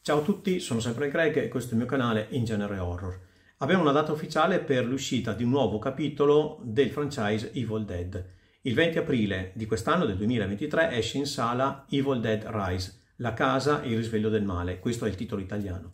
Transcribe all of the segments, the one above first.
Ciao a tutti, sono sempre Greg e questo è il mio canale in genere horror. Abbiamo una data ufficiale per l'uscita di un nuovo capitolo del franchise Evil Dead. Il 20 aprile di quest'anno, del 2023, esce in sala Evil Dead Rise, La casa e il risveglio del male. Questo è il titolo italiano.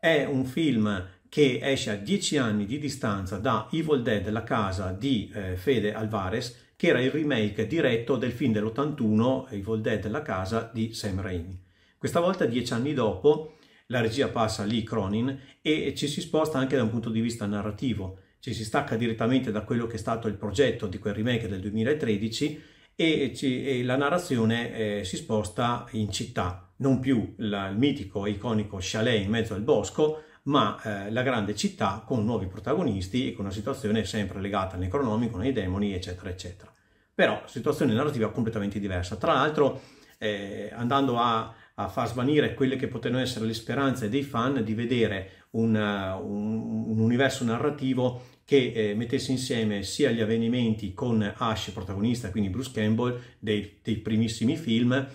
È un film che esce a 10 anni di distanza da Evil Dead, la casa di eh, Fede Alvarez, che era il remake diretto del film dell'81 Evil Dead, la casa di Sam Raimi. Questa volta, dieci anni dopo, la regia passa a Lee Cronin e ci si sposta anche da un punto di vista narrativo, ci si stacca direttamente da quello che è stato il progetto di quel remake del 2013 e, ci, e la narrazione eh, si sposta in città, non più la, il mitico e iconico chalet in mezzo al bosco, ma eh, la grande città con nuovi protagonisti e con una situazione sempre legata al necronomico, ai demoni, eccetera, eccetera. Però situazione narrativa completamente diversa. Tra l'altro, eh, andando a, a, far svanire quelle che potevano essere le speranze dei fan di vedere un, eh, un, un universo narrativo che eh, mettesse insieme sia gli avvenimenti con Ash, protagonista, quindi Bruce Campbell, dei, dei primissimi film,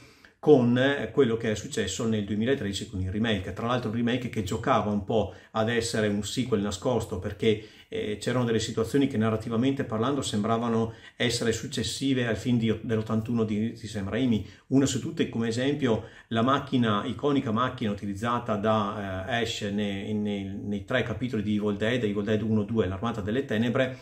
con eh, quello che è successo nel 2013 con il remake, tra l'altro un remake che giocava un po' ad essere un sequel nascosto perché eh, c'erano delle situazioni che narrativamente parlando sembravano essere successive al film dell'81 di, di Sam Raimi, una su tutte come esempio la macchina, iconica macchina utilizzata da eh, Ash nei, nei, nei tre capitoli di Evil Dead, Evil Dead 1-2, l'armata delle tenebre,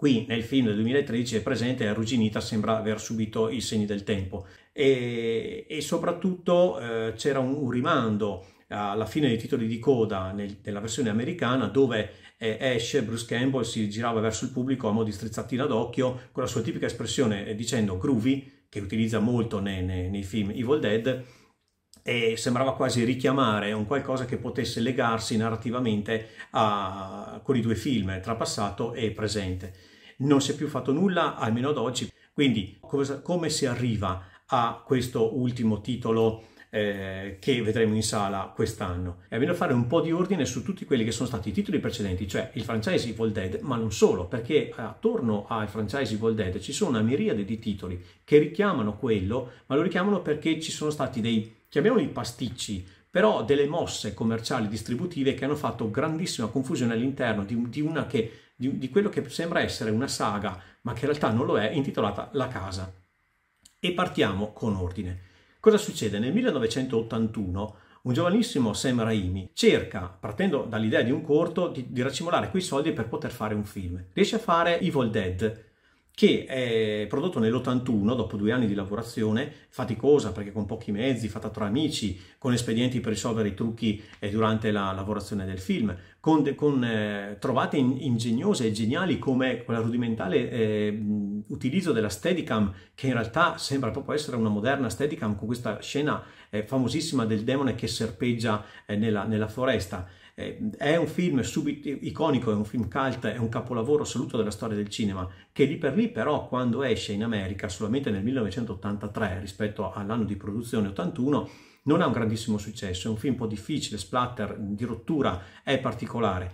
Qui nel film del 2013 è presente e arrugginita sembra aver subito i segni del tempo e, e soprattutto eh, c'era un, un, rimando alla fine dei titoli di coda nel, nella versione americana dove eh, esce Bruce Campbell si girava verso il pubblico a mo' di strizzatina d'occhio con la sua tipica espressione eh, dicendo groovy che utilizza molto nei, nei, nei film Evil Dead e sembrava quasi richiamare un qualcosa che potesse legarsi narrativamente a, con i due film, tra passato e presente non si è più fatto nulla, almeno ad oggi. Quindi cosa, come si arriva a questo ultimo titolo eh, che vedremo in sala quest'anno? E almeno fare un po' di ordine su tutti quelli che sono stati i titoli precedenti, cioè il franchise Evil Dead, ma non solo, perché attorno al franchise Evil Dead ci sono una miriade di titoli che richiamano quello, ma lo richiamano perché ci sono stati dei, chiamiamoli pasticci, però delle mosse commerciali distributive che hanno fatto grandissima confusione all'interno di, di, che, di, di quello che sembra essere una saga, ma che in realtà non lo è, intitolata La casa. E partiamo con ordine. Cosa succede? Nel 1981 un giovanissimo Sam Raimi cerca, partendo dall'idea di un corto, di, di racimolare quei soldi per poter fare un film. Riesce a fare Evil Dead, che è prodotto nell'81 dopo due anni di lavorazione, faticosa perché con pochi mezzi, fatta tra amici, con espedienti per risolvere i trucchi eh, durante la lavorazione del film, con, con eh, trovate in, ingegnose e geniali come quella rudimentale eh, utilizzo della Steadicam, che in realtà sembra proprio essere una moderna Steadicam con questa scena eh, famosissima del demone che serpeggia eh, nella, nella foresta eh, è un film subito iconico, è un film cult, è un capolavoro assoluto della storia del cinema, che lì per lì però quando esce in America, solamente nel 1983 rispetto all'anno di produzione 81, non ha un grandissimo successo, è un film un po' difficile, splatter, di rottura, è particolare.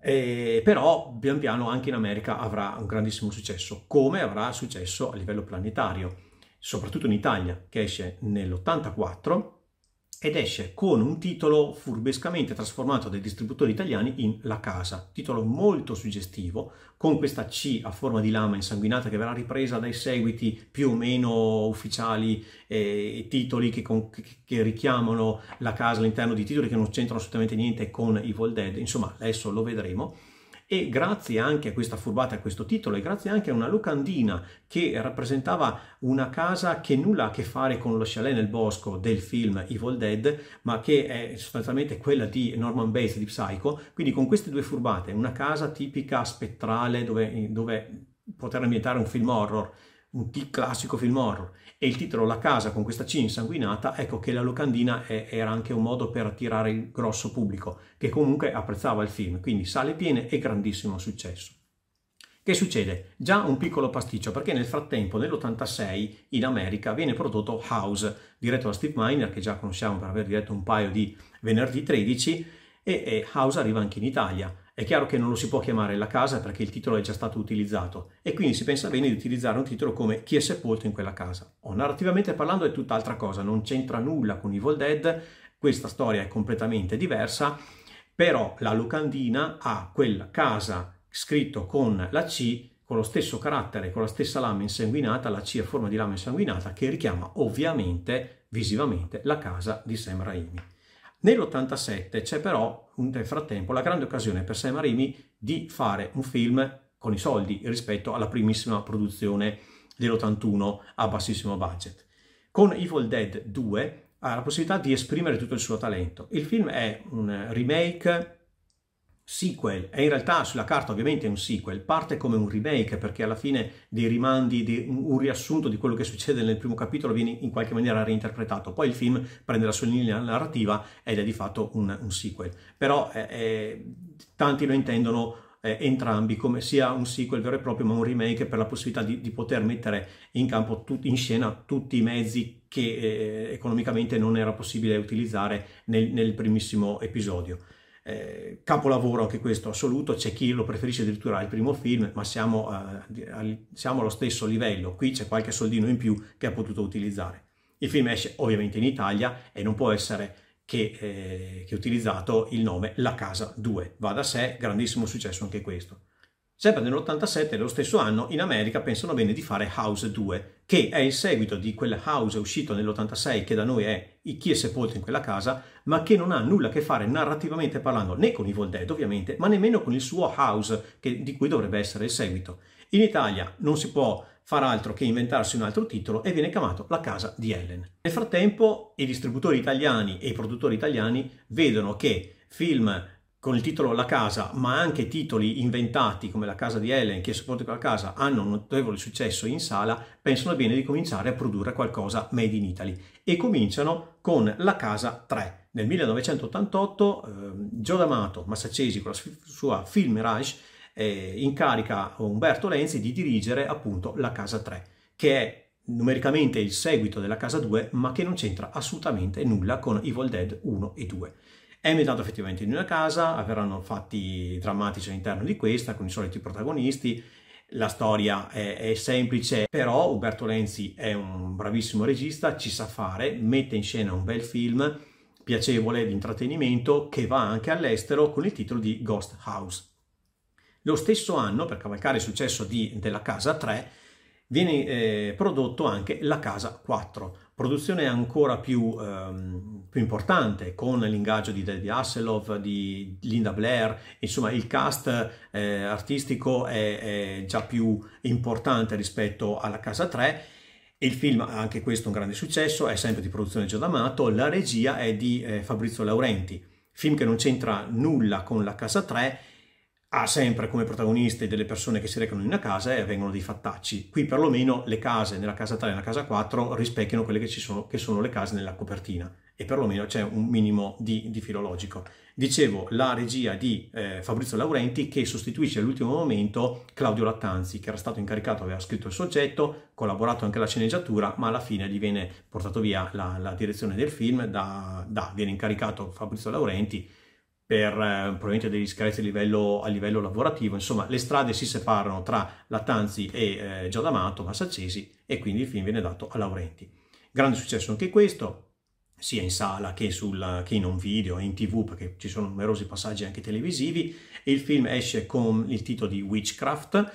Eh, però pian piano anche in America avrà un grandissimo successo, come avrà successo a livello planetario, soprattutto in Italia, che esce nell'84 ed esce con un titolo furbescamente trasformato dai distributori italiani in La Casa, titolo molto suggestivo, con questa C a forma di lama insanguinata che verrà ripresa dai seguiti più o meno ufficiali eh, titoli che, con, che, che, richiamano La Casa all'interno di titoli che non c'entrano assolutamente niente con Evil Dead, insomma adesso lo vedremo e grazie anche a questa furbata, a questo titolo e grazie anche a una locandina che rappresentava una casa che nulla ha a che fare con lo chalet nel bosco del film Evil Dead, ma che è sostanzialmente quella di Norman Bates di Psycho, quindi con queste due furbate, una casa tipica spettrale dove, dove poter ambientare un film horror un classico film horror, e il titolo La casa con questa C insanguinata, ecco che la locandina è, era anche un modo per attirare il grosso pubblico, che comunque apprezzava il film, quindi sale piene e grandissimo successo. Che succede? Già un piccolo pasticcio, perché nel frattempo, nell'86, in America viene prodotto House, diretto da Steve Miner, che già conosciamo per aver diretto un paio di venerdì 13, e, e House arriva anche in Italia. È chiaro che non lo si può chiamare La casa perché il titolo è già stato utilizzato e quindi si pensa bene di utilizzare un titolo come Chi è sepolto in quella casa. O narrativamente parlando è tutt'altra cosa, non c'entra nulla con Evil Dead, questa storia è completamente diversa, però la locandina ha quella casa scritto con la C, con lo stesso carattere, con la stessa lama insanguinata, la C a forma di lama insanguinata che richiama ovviamente visivamente la casa di Sam Raimi. Nell'87 c'è però, nel frattempo, la grande occasione per Sam Raimi di fare un film con i soldi rispetto alla primissima produzione dell'81 a bassissimo budget. Con Evil Dead 2 ha la possibilità di esprimere tutto il suo talento. Il film è un remake sequel, e in realtà sulla carta ovviamente è un sequel, parte come un remake perché alla fine dei rimandi, di un riassunto di quello che succede nel primo capitolo viene in qualche maniera reinterpretato, poi il film prende la sua linea narrativa ed è di fatto un, un sequel, però eh, eh, tanti lo intendono eh, entrambi come sia un sequel vero e proprio ma un remake per la possibilità di, di poter mettere in campo, tut, in scena tutti i mezzi che eh, economicamente non era possibile utilizzare nel, nel primissimo episodio. Eh, capolavoro anche questo assoluto, c'è chi lo preferisce addirittura al primo film, ma siamo, eh, siamo allo stesso livello, qui c'è qualche soldino in più che ha potuto utilizzare. Il film esce ovviamente in Italia e non può essere che, eh, che utilizzato il nome La Casa 2. Va da sé, grandissimo successo anche questo. Sempre nell'87, lo stesso anno, in America pensano bene di fare House 2, che è il seguito di quel House uscito nell'86 che da noi è Chi è sepolto in quella casa, ma che non ha nulla a che fare narrativamente parlando né con Evil Dead ovviamente, ma nemmeno con il suo House che, di cui dovrebbe essere il seguito. In Italia non si può far altro che inventarsi un altro titolo e viene chiamato La casa di Ellen. Nel frattempo i distributori italiani e i produttori italiani vedono che film con il titolo La casa, ma anche titoli inventati come La casa di Ellen, che sopporta quella casa, hanno un notevole successo in sala, pensano bene di cominciare a produrre qualcosa made in Italy e cominciano con La casa 3. Nel 1988 eh, Gio D'Amato, massacesi, con la sua film Rush, eh, incarica Umberto Lenzi di dirigere appunto La casa 3, che è numericamente il seguito della casa 2, ma che non c'entra assolutamente nulla con Evil Dead 1 e 2. È ambientato effettivamente in una casa, avranno fatti drammatici all'interno di questa, con i soliti protagonisti. La storia è, è, semplice, però Uberto Lenzi è un bravissimo regista, ci sa fare, mette in scena un bel film piacevole di intrattenimento che va anche all'estero con il titolo di Ghost House. Lo stesso anno, per cavalcare il successo di, della Casa 3, viene eh, prodotto anche La Casa 4, produzione ancora più ehm, più importante con l'ingaggio di David Hasselhoff, di Linda Blair, insomma il cast eh, artistico è, è già più importante rispetto alla Casa 3 il film, anche questo un grande successo, è sempre di produzione Gio D'Amato, la regia è di eh, Fabrizio Laurenti, film che non c'entra nulla con la casa 3, ha sempre come protagoniste delle persone che si recano in una casa e vengono dei fattacci. Qui perlomeno le case nella casa 3 e nella casa 4 rispecchiano quelle che, sono, che sono le case nella copertina e perlomeno c'è un minimo di, di filologico. Dicevo, la regia di eh, Fabrizio Laurenti che sostituisce all'ultimo momento Claudio Lattanzi, che era stato incaricato, aveva scritto il soggetto, collaborato anche alla sceneggiatura, ma alla fine gli viene portato via la, la direzione del film, da, da, viene incaricato Fabrizio Laurenti per eh, probabilmente degli scherzi a livello, a livello, lavorativo, insomma le strade si separano tra Lattanzi e eh, Giordamato, Massacesi e quindi il film viene dato a Laurenti. Grande successo anche questo, sia in sala che, sul, che in un video, in tv, perché ci sono numerosi passaggi anche televisivi. Il film esce con il titolo di Witchcraft,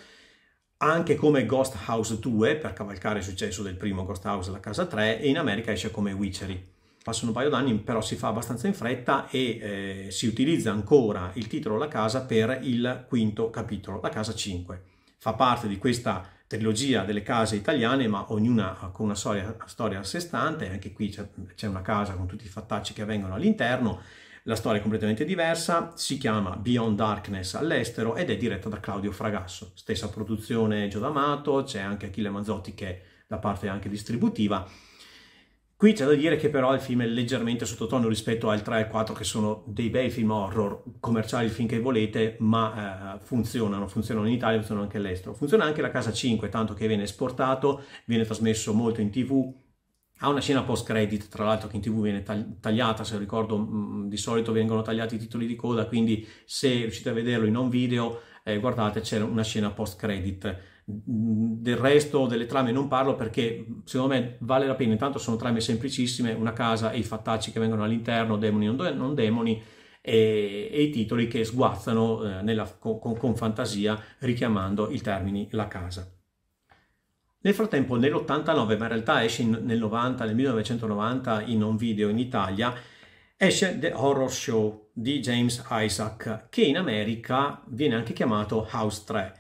anche come Ghost House 2, per cavalcare il successo del primo Ghost House La Casa 3, e in America esce come Witchery. Passano un paio d'anni, però si fa abbastanza in fretta e eh, si utilizza ancora il titolo La Casa per il quinto capitolo, La Casa 5. Fa parte di questa trilogia delle case italiane, ma ognuna con una storia, storia a sé stante, anche qui c'è, una casa con tutti i fattacci che avvengono all'interno, la storia è completamente diversa, si chiama Beyond Darkness all'estero ed è diretta da Claudio Fragasso, stessa produzione Gio D'Amato, c'è anche Achille Manzotti che è la parte anche distributiva, Qui c'è da dire che però il film è leggermente sottotono rispetto al 3 e 4 che sono dei bei film horror, commerciali il film che volete, ma eh, funzionano, funzionano in Italia, funzionano anche all'estero. Funziona anche la Casa 5, tanto che viene esportato, viene trasmesso molto in tv, ha una scena post credit, tra l'altro che in tv viene tagliata, se ricordo mh, mm, mm, di solito vengono tagliati i titoli di coda, quindi se riuscite a vederlo in un video, eh, guardate c'è una scena post credit del resto delle trame non parlo perché secondo me vale la pena, intanto sono trame semplicissime, una casa e i fattacci che vengono all'interno, demoni non demoni, e, e, i titoli che sguazzano eh, nella, con, con, fantasia richiamando i termini la casa. Nel frattempo nell'89, ma in realtà esce in, nel, 90, nel 1990 in un video in Italia, esce The Horror Show di James Isaac, che in America viene anche chiamato House 3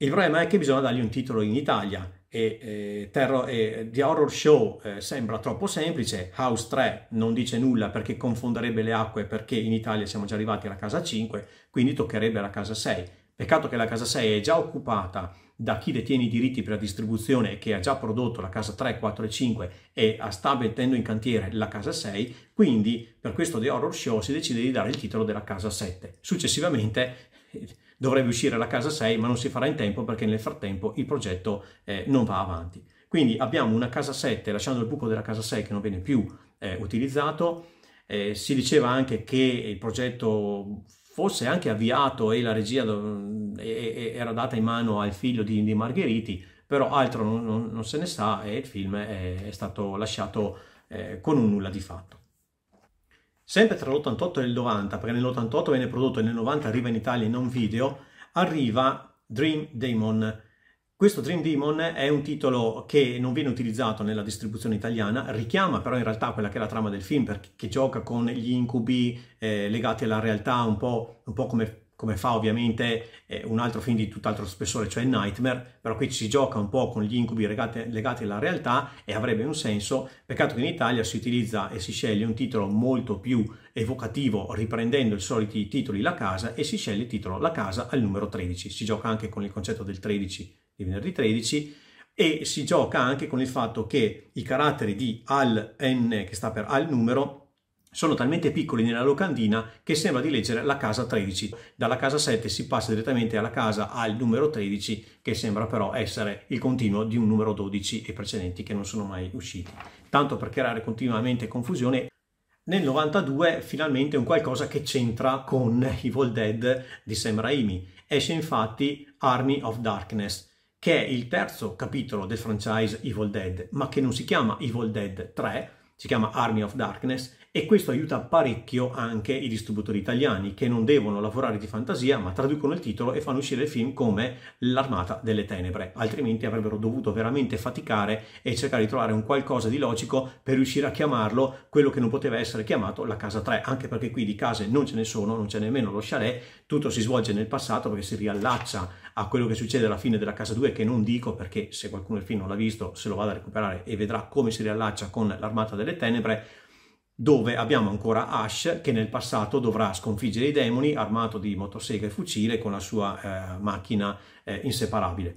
il problema è che bisogna dargli un titolo in Italia e, eh, terror, eh, The Horror Show eh, sembra troppo semplice, House 3 non dice nulla perché confonderebbe le acque perché in Italia siamo già arrivati alla casa 5, quindi toccherebbe la casa 6. Peccato che la casa 6 è già occupata da chi detiene i diritti per la distribuzione e che ha già prodotto la casa 3, 4 e 5 e sta mettendo in cantiere la casa 6, quindi per questo The Horror Show si decide di dare il titolo della casa 7. Successivamente dovrebbe uscire la casa 6 ma non si farà in tempo perché nel frattempo il progetto eh, non va avanti. Quindi abbiamo una casa 7 lasciando il buco della casa 6 che non viene più eh, utilizzato, eh, si diceva anche che il progetto fosse anche avviato e la regia do- e- e- era data in mano al figlio di, di Margheriti, però altro non, non, se ne sa e il film è, è stato lasciato eh, con un nulla di fatto sempre tra l'88 e il 90, perché nell'88 viene prodotto e nel 90 arriva in Italia in non video, arriva Dream Demon. Questo Dream Demon è un titolo che non viene utilizzato nella distribuzione italiana, richiama però in realtà quella che è la trama del film, perché gioca con gli incubi eh, legati alla realtà, un po', un po come come fa ovviamente eh, un altro film di tutt'altro spessore, cioè Nightmare, però qui si gioca un po' con gli incubi legati, legati, alla realtà e avrebbe un senso, peccato che in Italia si utilizza e si sceglie un titolo molto più evocativo riprendendo i soliti titoli La Casa e si sceglie il titolo La Casa al numero 13, si gioca anche con il concetto del 13 di venerdì 13 e si gioca anche con il fatto che i caratteri di al n che sta per al numero sono talmente piccoli nella locandina che sembra di leggere la casa 13. Dalla casa 7 si passa direttamente alla casa al numero 13 che sembra però essere il continuo di un numero 12 e precedenti che non sono mai usciti. Tanto per creare continuamente confusione nel 92 finalmente un qualcosa che c'entra con Evil Dead di Sam Raimi. Esce infatti Army of Darkness, che è il terzo capitolo del franchise Evil Dead, ma che non si chiama Evil Dead 3, si chiama Army of Darkness e questo aiuta parecchio anche i distributori italiani che non devono lavorare di fantasia ma traducono il titolo e fanno uscire il film come L'armata delle tenebre, altrimenti avrebbero dovuto veramente faticare e cercare di trovare un qualcosa di logico per riuscire a chiamarlo quello che non poteva essere chiamato la casa 3, anche perché qui di case non ce ne sono, non c'è nemmeno lo chalet, tutto si svolge nel passato perché si riallaccia a quello che succede alla fine della casa 2 che non dico perché se qualcuno il film non l'ha visto se lo vada a recuperare e vedrà come si riallaccia con l'armata delle tenebre dove abbiamo ancora Ash che nel passato dovrà sconfiggere i demoni armato di motosega e fucile con la sua eh, macchina eh, inseparabile.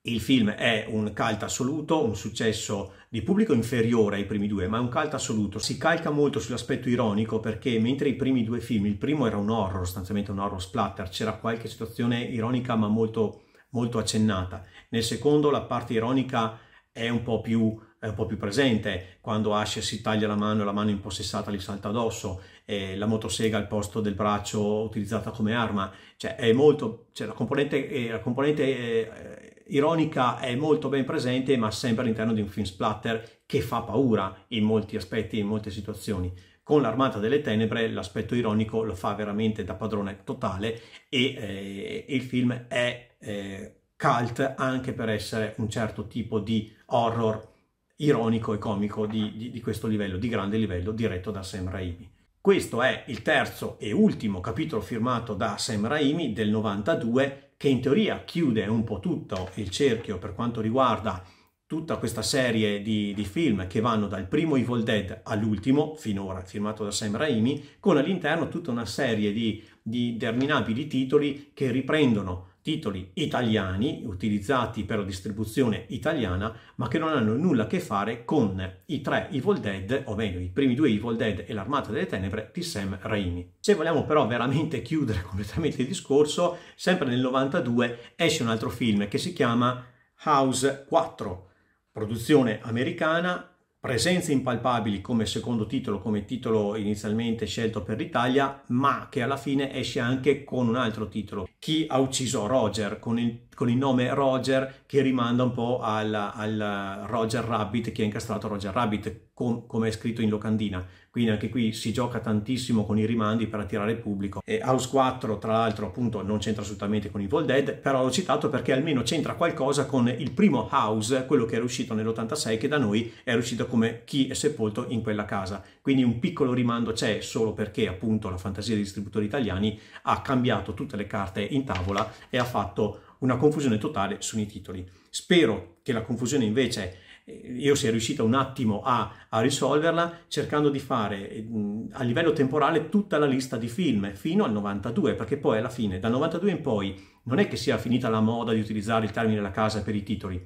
Il film è un cult assoluto, un successo di pubblico inferiore ai primi due, ma è un cult assoluto. Si calca molto sull'aspetto ironico perché mentre i primi due film, il primo era un horror, sostanzialmente un horror splatter, c'era qualche situazione ironica ma molto, molto accennata. Nel secondo la parte ironica è un po' più è un po' più presente, quando Asher si taglia la mano e la mano impossessata gli salta addosso, eh, la motosega al posto del braccio utilizzata come arma, cioè è molto, cioè la componente, eh, la componente eh, ironica è molto ben presente ma sempre all'interno di un film splatter che fa paura in molti aspetti, in molte situazioni. Con l'armata delle tenebre l'aspetto ironico lo fa veramente da padrone totale e eh, il film è eh, cult anche per essere un certo tipo di horror ironico e comico di, di, di questo livello, di grande livello, diretto da Sam Raimi. Questo è il terzo e ultimo capitolo firmato da Sam Raimi del 92, che in teoria chiude un po' tutto il cerchio per quanto riguarda tutta questa serie di, di, film che vanno dal primo Evil Dead all'ultimo, finora firmato da Sam Raimi, con all'interno tutta una serie di, di interminabili titoli che riprendono titoli italiani utilizzati per la distribuzione italiana, ma che non hanno nulla a che fare con i tre Evil Dead, o meglio i primi due Evil Dead e l'Armata delle Tenebre di Sam Raimi. Se vogliamo però veramente chiudere completamente il discorso, sempre nel 92 esce un altro film che si chiama House 4, produzione americana Presenze impalpabili come secondo titolo, come titolo inizialmente scelto per l'Italia, ma che alla fine esce anche con un altro titolo, Chi ha ucciso Roger, con il, con il nome Roger che rimanda un po' al, al Roger Rabbit, che ha incastrato Roger Rabbit, com come è scritto in locandina. Quindi anche qui si gioca tantissimo con i rimandi per attirare il pubblico. E House 4, tra l'altro, appunto, non c'entra assolutamente con Evil Dead, però l'ho citato perché almeno c'entra qualcosa con il primo House, quello che era uscito nell'86, che da noi è uscito come Chi è sepolto in quella casa. Quindi un piccolo rimando c'è solo perché, appunto, la fantasia dei distributori italiani ha cambiato tutte le carte in tavola e ha fatto una confusione totale sui titoli. Spero che la confusione invece io sia riuscito un attimo a, a, risolverla cercando di fare a livello temporale tutta la lista di film fino al 92, perché poi alla fine, dal 92 in poi, non è che sia finita la moda di utilizzare il termine la casa per i titoli,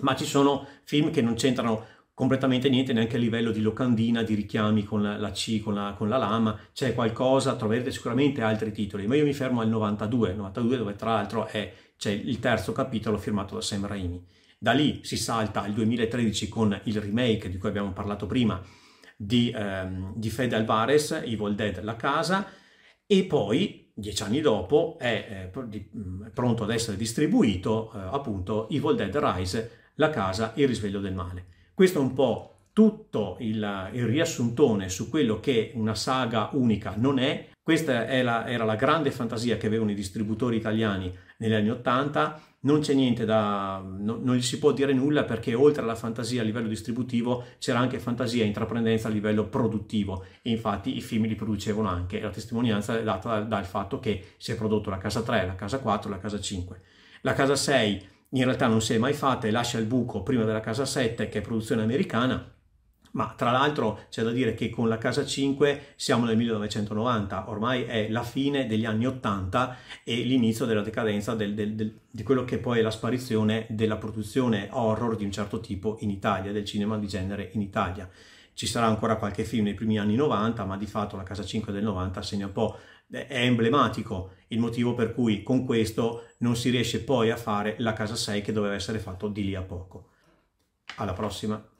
ma ci sono film che non c'entrano completamente niente neanche a livello di locandina, di richiami con la, la C, con la, con la, lama, c'è qualcosa, troverete sicuramente altri titoli, ma io mi fermo al 92, 92 dove tra l'altro è, c'è il terzo capitolo firmato da Sam Raimi. Da lì si salta al 2013 con il remake di cui abbiamo parlato prima di, ehm, di Fede Alvarez, Evil Dead La Casa, e poi, dieci anni dopo, è eh, mm, pronto ad essere distribuito eh, appunto Evil Dead Rise, La Casa, Il risveglio del male. Questo è un po' tutto il, il, riassuntone su quello che una saga unica non è. Questa è la, era la grande fantasia che avevano i distributori italiani negli anni Ottanta non c'è niente da... No, non gli si può dire nulla perché oltre alla fantasia a livello distributivo c'era anche fantasia e intraprendenza a livello produttivo e infatti i film li producevano anche la testimonianza è data dal fatto che si è prodotto la casa 3, la casa 4, la casa 5. La casa 6 in realtà non si è mai fatta e lascia il buco prima della casa 7 che è produzione americana ma tra l'altro c'è da dire che con la casa 5 siamo nel 1990, ormai è la fine degli anni 80 e l'inizio della decadenza del, del, del, di quello che poi è la sparizione della produzione horror di un certo tipo in Italia, del cinema di genere in Italia. Ci sarà ancora qualche film nei primi anni 90, ma di fatto la casa 5 del 90 segna un po' è emblematico il motivo per cui con questo non si riesce poi a fare la casa 6 che doveva essere fatto di lì a poco. Alla prossima!